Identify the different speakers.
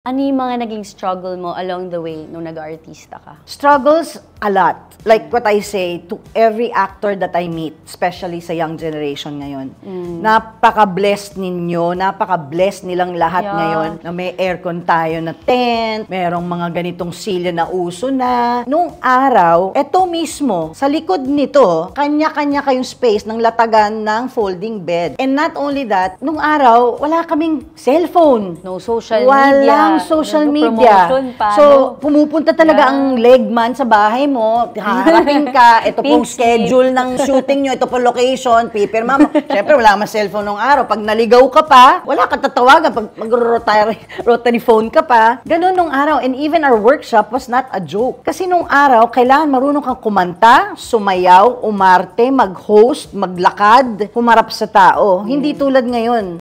Speaker 1: Ano yung mga naging struggle mo along the way nung nag-artista ka? Struggles, a lot. Like what I say to every actor that I meet, especially sa young generation ngayon. Mm. Napaka-blessed ninyo, napaka-blessed nilang lahat yeah. ngayon na may aircon tayo na tent, merong mga ganitong silya na uso na. Nung araw, eto mismo, sa likod nito, kanya-kanya kayong space ng latagan ng folding bed. And not only that, nung araw, wala kaming cellphone. No social wala media ang diba? social ano media. Pa, so, pumupunta talaga yeah. ang legman sa bahay mo, haharapin ka, ito pong schedule ng shooting nyo, ito po location, pipirma mo. Siyempre, wala mas cellphone nung araw. Pag naligaw ka pa, wala ka tatawagan. Pag mag-rotary rotary phone ka pa, ganun nung araw. And even our workshop was not a joke. Kasi nung araw, kailangan marunong kang kumanta, sumayaw, umarte, mag-host, maglakad, humarap sa tao. Hmm. Hindi tulad ngayon.